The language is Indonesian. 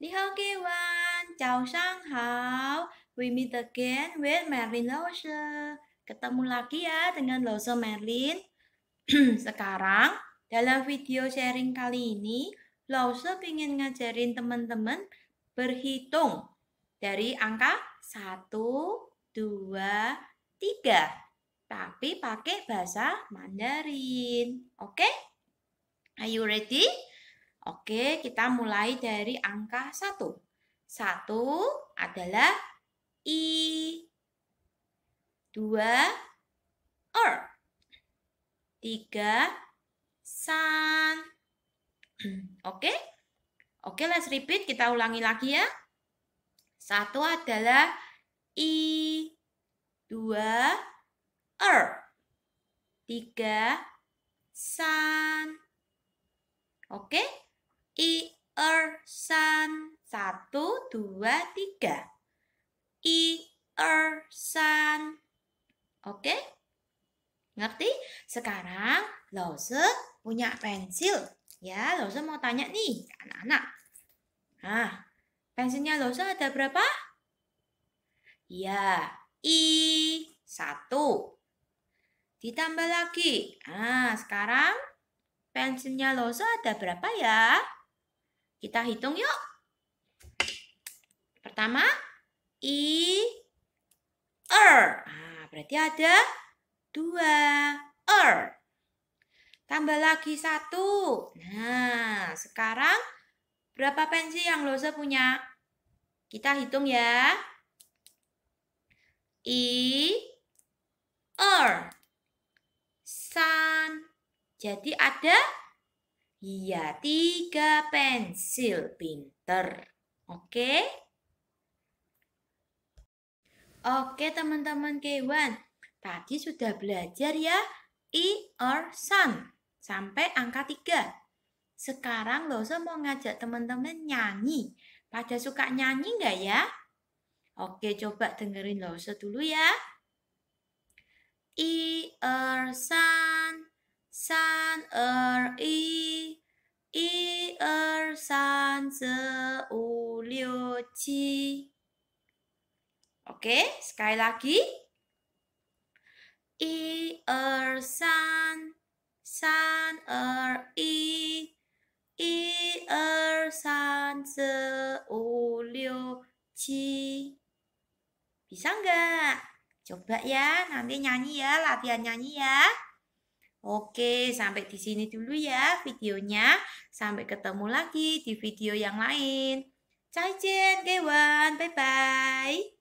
你好，kawan. We meet again with Merlin Lawson. Ketemu lagi ya dengan Lawson Merlin. Sekarang, dalam video sharing kali ini, Lawson ingin ngajarin teman-teman berhitung dari angka 1, 2, 3. Tapi pakai bahasa Mandarin. Oke? Okay? Are you ready? Oke, kita mulai dari angka 1. 1 adalah I. 2 R. 3 san. Oke? Oke, let's repeat. Kita ulangi lagi ya. 1 adalah I. 2, R. 3, san. Oke? er san satu dua tiga i er san oke ngerti sekarang lose punya pensil ya lose mau tanya nih anak-anak nah pensilnya lose ada berapa ya i satu ditambah lagi Ah, sekarang pensilnya Lause ada berapa ya kita hitung yuk. Pertama, i, r er. Nah, berarti ada dua, r er. Tambah lagi satu. Nah, sekarang berapa pensil yang Loza punya? Kita hitung ya. I, r er. san. Jadi ada Iya, tiga pensil. Pinter. Oke? Oke, teman-teman k Tadi sudah belajar ya, i or sun. Sampai angka tiga. Sekarang Loso mau ngajak teman-teman nyanyi. Pada suka nyanyi nggak ya? Oke, coba dengerin Loso dulu ya. I or, sun, sun or, i oke sekali lagi. I er san, san er i, i er san ze u liu qi. Bisa nggak? Coba ya, nanti nyanyi ya, latihan nyanyi ya. Oke, sampai di sini dulu ya videonya. Sampai ketemu lagi di video yang lain. Cai Jen, Dewan, bye-bye.